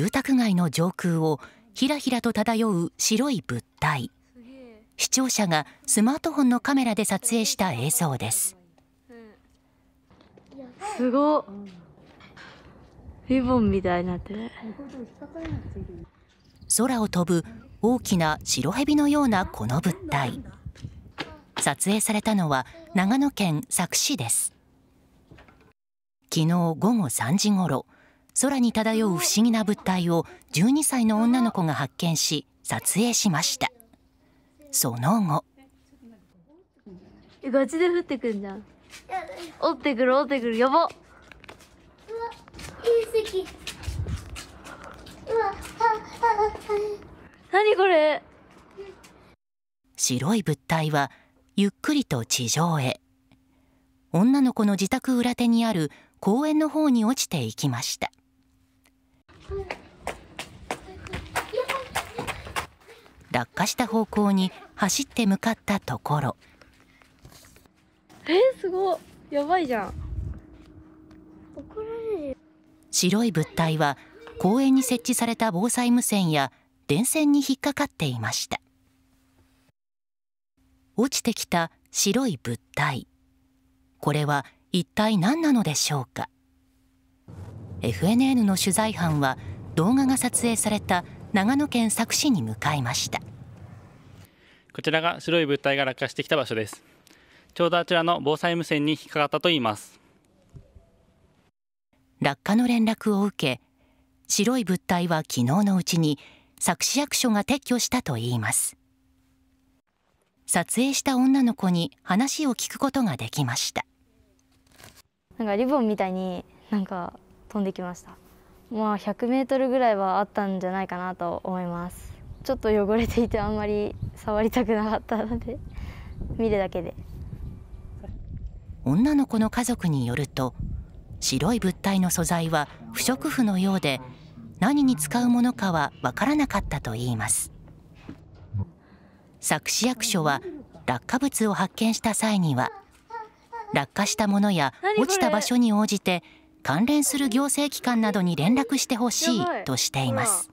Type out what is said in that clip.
住宅街の上空をひらひらと漂う白い物体視聴者がスマートフォンのカメラで撮影した映像ですすごリボンみたいになってる空を飛ぶ大きな白蛇のようなこの物体撮影されたのは長野県佐久市です昨日午後3時ごろ空に漂う不思議な物体を12歳の女の子が発見し撮影しましたその後ガチで降ってくんじゃん折ってくる折ってくるやば隕石何これ白い物体はゆっくりと地上へ女の子の自宅裏手にある公園の方に落ちていきました落下した方向に走って向かったところえすごやばいじゃん白い物体は公園に設置された防災無線や電線に引っかかっていました落ちてきた白い物体これは一体何なのでしょうか FNN の取材班は動画が撮影された長野県佐久市に向かいましたこちらが白い物体が落下してきた場所ですちょうどあちらの防災無線に引っかかったといいます落下の連絡を受け白い物体は昨日のうちに佐久市役所が撤去したといいます撮影した女の子に話を聞くことができましたなんかリボンみたいになんか飛んできましたまあ、100m ぐらいはあったんじゃないかなと思いますちょっと汚れていてあんまり触りたくなかったので見るだけで女の子の家族によると白い物体の素材は不織布のようで何に使うものかは分からなかったといいます作詞役所は落下物を発見した際には落下したものや落ちた場所に応じて関連する行政機関などに連絡してほしいとしています。